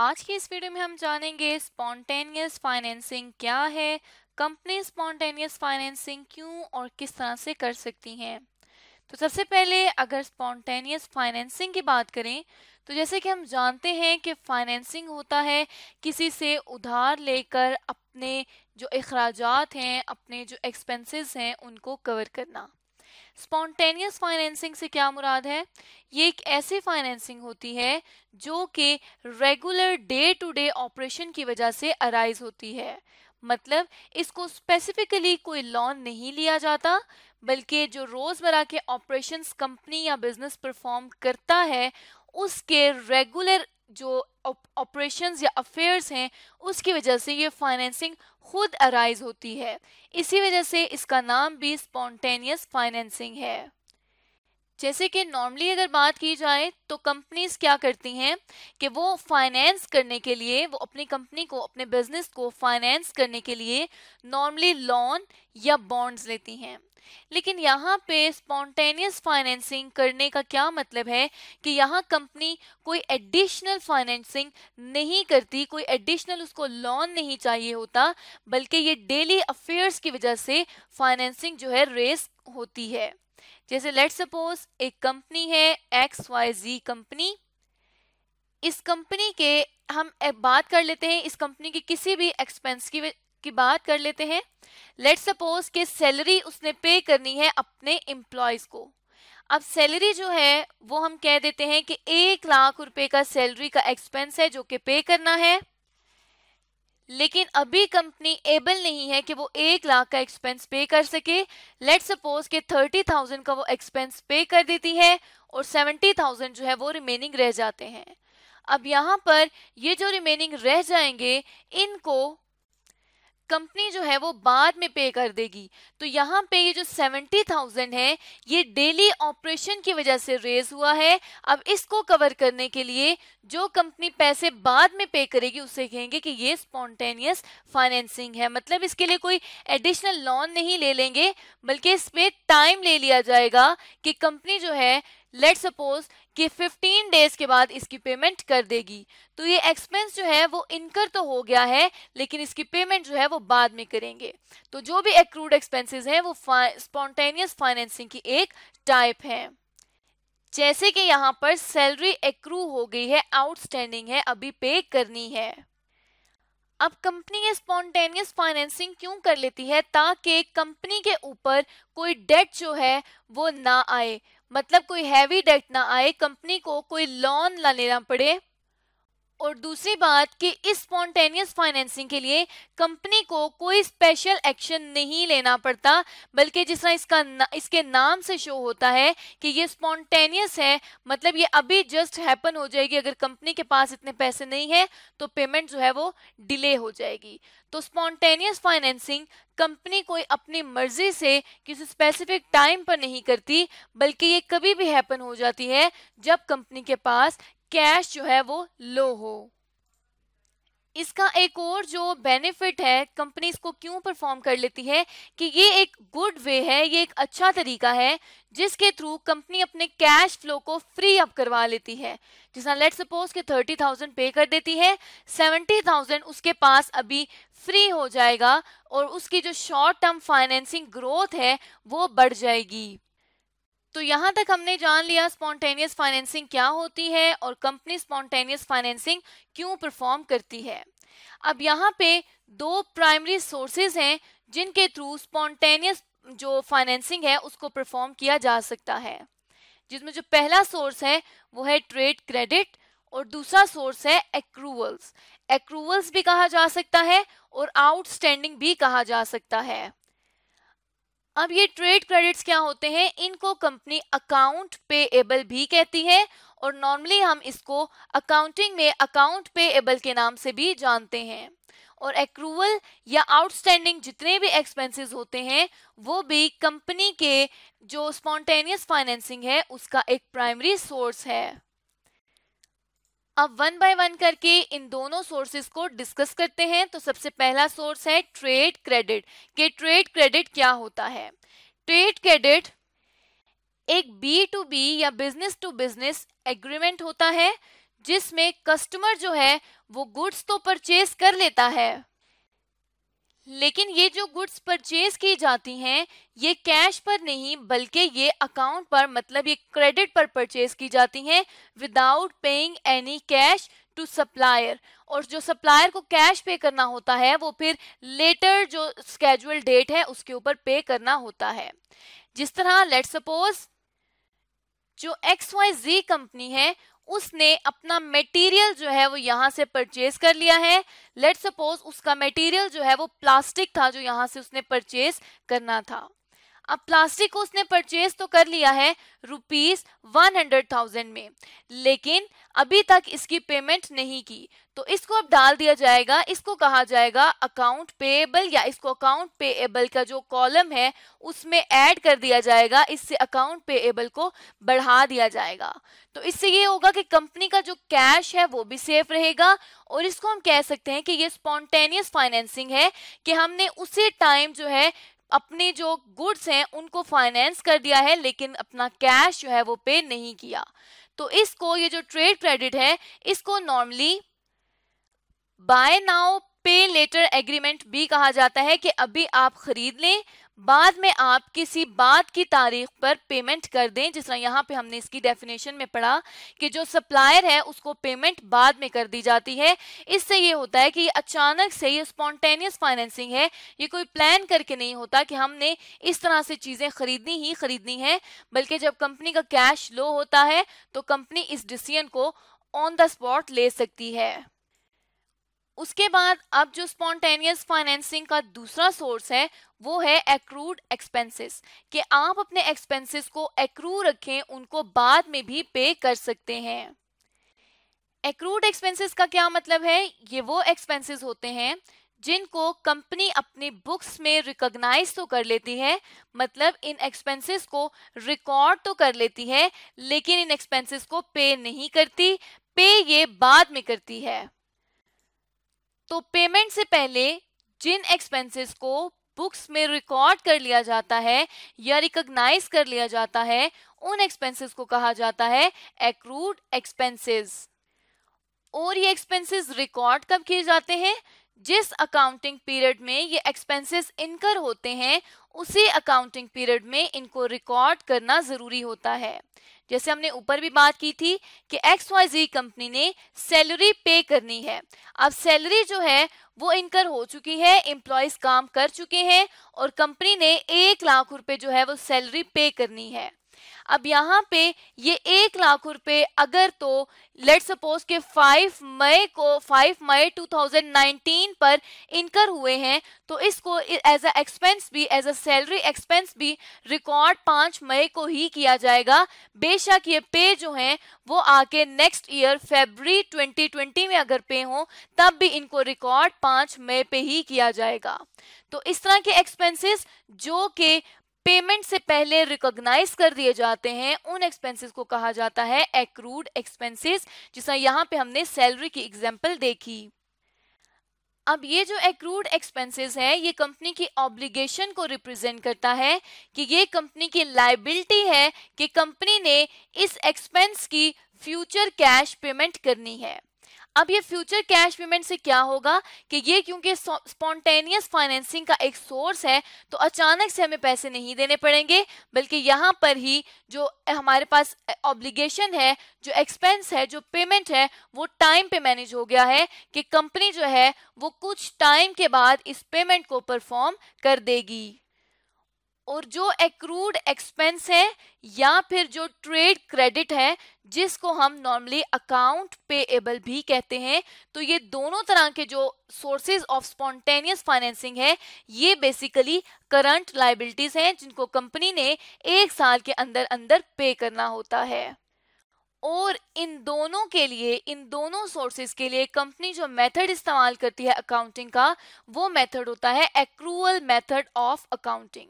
आज की इस वीडियो में हम जानेंगे स्पॉन्टेनियस फाइनेंसिंग क्या है कंपनी स्पॉन्टेनियस फाइनेंसिंग क्यों और किस तरह से कर सकती हैं तो सबसे पहले अगर स्पॉन्टेनियस फाइनेंसिंग की बात करें तो जैसे कि हम जानते हैं कि फाइनेंसिंग होता है किसी से उधार लेकर अपने जो अखराज हैं अपने जो एक्सपेंसेस हैं उनको कवर करना स्पॉन्टेनियस फाइनेंसिंग से क्या मुराद है ये एक ऐसी फाइनेंसिंग होती है जो कि regular day to day operation की वजह से अराइज होती है मतलब इसको स्पेसिफिकली कोई लोन नहीं लिया जाता बल्कि जो रोज़मर्रा के ऑपरेशंस कंपनी या बिजनेस परफॉर्म करता है उसके रेगुलर जो ऑपरेशंस या अफेयर्स हैं उसकी वजह से ये फाइनेंसिंग खुद अराइज होती है इसी वजह से इसका नाम भी स्पॉन्टेनियस फाइनेंसिंग है जैसे कि नॉर्मली अगर बात की जाए तो कंपनीज क्या करती हैं कि वो फाइनेंस करने के लिए वो अपनी कंपनी को अपने बिजनेस को फाइनेंस करने के लिए नॉर्मली लोन या बॉन्ड्स लेती हैं लेकिन यहाँ पे स्पॉन्टेनियस फाइनेंसिंग करने का क्या मतलब है कि यहाँ कंपनी कोई एडिशनल फाइनेंसिंग नहीं करती कोई एडिशनल उसको लोन नहीं चाहिए होता बल्कि ये डेली अफेयर्स की वजह से फाइनेंसिंग जो है रेस होती है जैसे लेट सपोज एक कंपनी है एक्स वाई जी कंपनी इस कंपनी के हम बात कर लेते हैं इस कंपनी के किसी भी एक्सपेंस की की बात कर लेते हैं लेट सपोज कि सैलरी उसने पे करनी है अपने एम्प्लॉयज को अब सैलरी जो है वो हम कह देते हैं कि एक लाख रुपए का सैलरी का एक्सपेंस है जो कि पे करना है लेकिन अभी कंपनी एबल नहीं है कि वो एक लाख का एक्सपेंस पे कर सके लेट सपोज के थर्टी थाउजेंड का वो एक्सपेंस पे कर देती है और सेवेंटी थाउजेंड जो है वो रिमेनिंग रह जाते हैं अब यहाँ पर ये जो रिमेनिंग रह जाएंगे इनको कंपनी जो है वो बाद में पे कर देगी तो यहाँ पे ये जो सेवेंटी थाउजेंड है ये डेली ऑपरेशन की वजह से रेज हुआ है अब इसको कवर करने के लिए जो कंपनी पैसे बाद में पे करेगी उसे कहेंगे कि ये स्पॉन्टेनियस फाइनेंसिंग है मतलब इसके लिए कोई एडिशनल लोन नहीं ले लेंगे बल्कि इस पर टाइम ले लिया जाएगा कि कंपनी जो है लेट सपोज कि 15 डेज के बाद इसकी पेमेंट कर देगी तो ये एक्सपेंस जो है वो इनकर तो हो गया है लेकिन इसकी पेमेंट जो है वो बाद में करेंगे तो जो भी एक्रूड एक्सपेंसेस हैं वो स्पॉन्टेनियस फाइनेंसिंग की एक टाइप है जैसे कि यहाँ पर सैलरी एक्रू हो गई है आउटस्टैंडिंग है अभी पे करनी है अब कंपनी ये स्पॉन्टेनियस फाइनेंसिंग क्यों कर लेती है ताकि कंपनी के ऊपर कोई डेट जो है वो ना आए मतलब कोई हैवी डेट ना आए कंपनी को कोई लोन ना लेना पड़े और दूसरी बात कि इस स्पॉन्टेनियस फाइनेंसिंग के लिए कंपनी को कोई स्पेशल एक्शन नहीं लेना पड़ता बल्कि जिस तरह इसका ना, इसके नाम से शो होता है कि ये स्पॉन्टेनियस है मतलब ये अभी जस्ट हैपन हो जाएगी अगर कंपनी के पास इतने पैसे नहीं है तो पेमेंट जो है वो डिले हो जाएगी तो स्पॉन्टेनियस फाइनेंसिंग कंपनी कोई अपनी मर्जी से किसी स्पेसिफिक टाइम पर नहीं करती बल्कि ये कभी भी हैपन हो जाती है जब कंपनी के पास कैश जो है वो लो हो इसका एक और जो बेनिफिट है कंपनी इसको क्यों परफॉर्म कर लेती है कि ये एक गुड वे है ये एक अच्छा तरीका है जिसके थ्रू कंपनी अपने कैश फ्लो को फ्री अप करवा लेती है जिसना लेट सपोज कि थर्टी थाउजेंड पे कर देती है सेवेंटी थाउजेंड उसके पास अभी फ्री हो जाएगा और उसकी जो शॉर्ट टर्म फाइनेंसिंग ग्रोथ है वो बढ़ जाएगी तो यहाँ तक हमने जान लिया स्पॉन्टेनियस फाइनेंसिंग क्या होती है और कंपनी स्पॉन्टेनियस फाइनेंसिंग क्यों परफॉर्म करती है अब यहाँ पे दो प्राइमरी सोर्सेज हैं जिनके थ्रू स्पॉन्टेनियस जो फाइनेंसिंग है उसको परफॉर्म किया जा सकता है जिसमें जो पहला सोर्स है वो है ट्रेड क्रेडिट और दूसरा सोर्स है एक्रूवल्स एक्रूवल्स भी कहा जा सकता है और आउटस्टैंडिंग भी कहा जा सकता है अब ये ट्रेड क्रेडिट्स क्या होते हैं इनको कंपनी अकाउंट पे एबल भी कहती है और नॉर्मली हम इसको अकाउंटिंग में अकाउंट पे एबल के नाम से भी जानते हैं और एक्रूवल या आउटस्टैंडिंग जितने भी एक्सपेंसेस होते हैं वो भी कंपनी के जो स्पॉन्टेनियस फाइनेंसिंग है उसका एक प्राइमरी सोर्स है अब वन बाय वन करके इन दोनों सोर्सेस को डिस्कस करते हैं तो सबसे पहला सोर्स है ट्रेड क्रेडिट के ट्रेड क्रेडिट क्या होता है ट्रेड क्रेडिट एक बी टू बी या बिजनेस टू बिजनेस एग्रीमेंट होता है जिसमें कस्टमर जो है वो गुड्स तो परचेज कर लेता है लेकिन ये जो गुड्स परचेज की जाती हैं ये कैश पर नहीं बल्कि ये अकाउंट पर मतलब ये क्रेडिट पर परचेज की जाती हैं without paying any cash to supplier और जो सप्लायर को कैश पे करना होता है वो फिर लेटर जो स्केजुअल डेट है उसके ऊपर पे करना होता है जिस तरह लेट सपोज जो एक्स वाई जी कंपनी है उसने अपना मटेरियल जो है वो यहाँ से परचेज कर लिया है लेट सपोज उसका मटेरियल जो है वो प्लास्टिक था जो यहाँ से उसने परचेज करना था अब प्लास्टिक को उसने परचेज तो कर लिया है रुपीज वन हंड्रेड थाउजेंड में लेकिन अभी तक इसकी पेमेंट नहीं की तो इसको अब डाल दिया जाएगा इसको कहा जाएगा अकाउंट पेएबल या इसको अकाउंट पेएबल का जो कॉलम है उसमें ऐड कर दिया जाएगा इससे अकाउंट पेएबल को बढ़ा दिया जाएगा तो इससे ये होगा कि कंपनी का जो कैश है वो भी सेफ रहेगा और इसको हम कह सकते हैं कि ये स्पॉन्टेनियस फाइनेंसिंग है कि हमने उसी टाइम जो है अपने जो गुड्स हैं उनको फाइनेंस कर दिया है लेकिन अपना कैश जो है वो पे नहीं किया तो इसको ये जो ट्रेड क्रेडिट है इसको normally buy now pay later agreement भी कहा जाता है कि अभी आप खरीद लें बाद में आप किसी बात की तारीख पर पेमेंट कर दें जिस तरह यहाँ पे हमने इसकी डेफिनेशन में पढ़ा कि जो सप्लायर है उसको पेमेंट बाद में कर दी जाती है इससे ये होता है कि अचानक से ये स्पॉन्टेनियस फाइनेंसिंग है ये कोई प्लान करके नहीं होता कि हमने इस तरह से चीज़ें खरीदनी ही खरीदनी है बल्कि जब कंपनी का कैश लो होता है तो कंपनी इस डिसीजन को ऑन द स्पॉट ले सकती है उसके बाद अब जो स्पॉन्टेनियस फाइनेंसिंग का दूसरा सोर्स है वो है एक्रूड एक्सपेंसेस कि आप अपने एक्सपेंसेस को एक्रू रखें उनको बाद में भी पे कर सकते हैं एक्रूड एक्सपेंसेस का क्या मतलब है ये वो एक्सपेंसेस होते हैं जिनको कंपनी अपने बुक्स में रिकॉग्नाइज तो कर लेती है मतलब इन एक्सपेंसेस को रिकॉर्ड तो कर लेती है लेकिन इन एक्सपेंसेस को पे नहीं करती पे ये बाद में करती है तो पेमेंट से पहले जिन एक्सपेंसेस को बुक्स में रिकॉर्ड कर लिया जाता है या रिकॉग्नाइज कर लिया जाता है उन एक्सपेंसेस को कहा जाता है एक्रूड एक्सपेंसेस और ये एक्सपेंसेस रिकॉर्ड कब किए जाते हैं जिस अकाउंटिंग पीरियड में ये एक्सपेंसेस इनकर होते हैं उसी अकाउंटिंग पीरियड में इनको रिकॉर्ड करना ज़रूरी होता है जैसे हमने ऊपर भी बात की थी कि एक्स वाई जी कंपनी ने सैलरी पे करनी है अब सैलरी जो है वो इनकर हो चुकी है एम्प्लॉयज काम कर चुके हैं और कंपनी ने एक लाख रुपए जो है वो सैलरी पे करनी है अब यहाँ पे ये एक लाख रुपए अगर तो लेट सपोज के 5 मई को 5 मई 2019 पर इनकर हुए हैं तो इसको एज अ एक्सपेंस भी एज अ सैलरी एक्सपेंस भी रिकॉर्ड 5 मई को ही किया जाएगा बेशक ये पे जो हैं वो आके नेक्स्ट ईयर फेबरी 2020 में अगर पे हो तब भी इनको रिकॉर्ड 5 मई पे ही किया जाएगा तो इस तरह के एक्सपेंसेस जो कि पेमेंट से पहले रिकॉग्नाइज कर दिए जाते हैं उन एक्सपेंसेस को कहा जाता है एक्रूड एक्सपेंसेस जिस यहाँ पे हमने सैलरी की एग्जाम्पल देखी अब ये जो एक्रूड एक्सपेंसेस है ये कंपनी की ऑब्लिगेशन को रिप्रेजेंट करता है कि ये कंपनी की लाइबिलिटी है कि कंपनी ने इस एक्सपेंस की फ्यूचर कैश पेमेंट करनी है अब ये फ्यूचर कैश पेमेंट से क्या होगा कि ये क्योंकि स्पॉन्टेनियस फाइनेंसिंग का एक सोर्स है तो अचानक से हमें पैसे नहीं देने पड़ेंगे बल्कि यहाँ पर ही जो हमारे पास ऑब्लिगेशन है जो एक्सपेंस है जो पेमेंट है वो टाइम पे मैनेज हो गया है कि कंपनी जो है वो कुछ टाइम के बाद इस पेमेंट को परफॉर्म कर देगी और जो एक्रूड एक्सपेंस है या फिर जो ट्रेड क्रेडिट है जिसको हम नॉर्मली अकाउंट पेएबल भी कहते हैं तो ये दोनों तरह के जो सोर्सेज ऑफ स्पॉन्टेनियस फाइनेंसिंग है ये बेसिकली करंट लाइबिलिटीज हैं जिनको कंपनी ने एक साल के अंदर अंदर पे करना होता है और इन दोनों के लिए इन दोनों सोर्सेज के लिए कंपनी जो मेथड इस्तेमाल करती है अकाउंटिंग का वो मेथड होता है एक्रूअल मेथड ऑफ अकाउंटिंग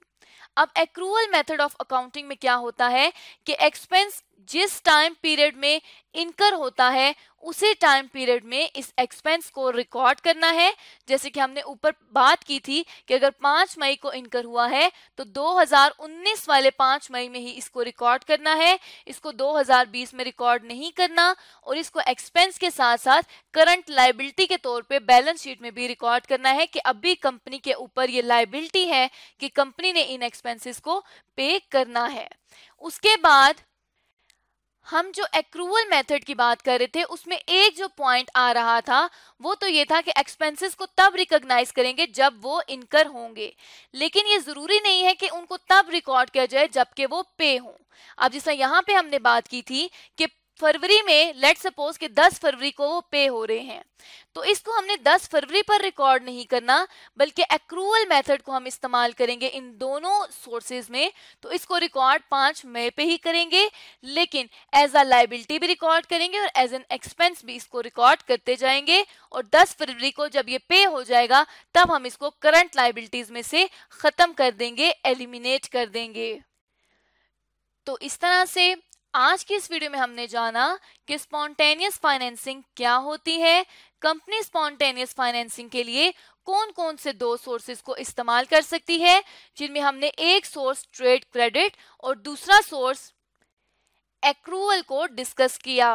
अब एक्रूअल मेथड ऑफ अकाउंटिंग में क्या होता है कि एक्सपेंस जिस टाइम पीरियड में इनकर होता है उसी टाइम पीरियड में इस एक्सपेंस को रिकॉर्ड करना है जैसे कि हमने ऊपर बात की थी कि अगर 5 मई को इनकर हुआ है तो 2019 वाले 5 मई में ही इसको रिकॉर्ड करना है इसको 2020 में रिकॉर्ड नहीं करना और इसको एक्सपेंस के साथ साथ करंट लाइबिलिटी के तौर पे बैलेंस शीट में भी रिकॉर्ड करना है कि अभी कंपनी के ऊपर ये लाइबिलिटी है कि कंपनी ने इन इन एक्सपेंसेस को पे करना है उसके बाद हम जो एक्रूवल मेथड की बात कर रहे थे उसमें एक जो पॉइंट आ रहा था वो तो ये था कि एक्सपेंसेस को तब रिकॉग्नाइज करेंगे जब वो इनकर होंगे लेकिन ये ज़रूरी नहीं है कि उनको तब रिकॉर्ड किया जाए जबकि वो पे हों अब जिस यहां यहाँ पे हमने बात की थी कि फरवरी में लेट सपोज कि 10 फरवरी को वो पे हो रहे हैं तो इसको हमने 10 फरवरी पर रिकॉर्ड नहीं करना बल्कि एक्रूअल मेथड को हम इस्तेमाल करेंगे इन दोनों सोर्सेज में तो इसको रिकॉर्ड 5 मई पे ही करेंगे लेकिन एज अ लाइबिलिटी भी रिकॉर्ड करेंगे और एज एन एक्सपेंस भी इसको रिकॉर्ड करते जाएंगे और 10 फरवरी को जब ये पे हो जाएगा तब हम इसको करंट लाइबिलिटीज में से ख़त्म कर देंगे एलिमिनेट कर देंगे तो इस तरह से आज की इस वीडियो में हमने जाना कि स्पॉन्टेनियस फाइनेंसिंग क्या होती है कंपनी स्पॉन्टेनियस फाइनेंसिंग के लिए कौन कौन से दो सोर्सेज को इस्तेमाल कर सकती है जिनमें हमने एक सोर्स ट्रेड क्रेडिट और दूसरा सोर्स एक्रूवल को डिस्कस किया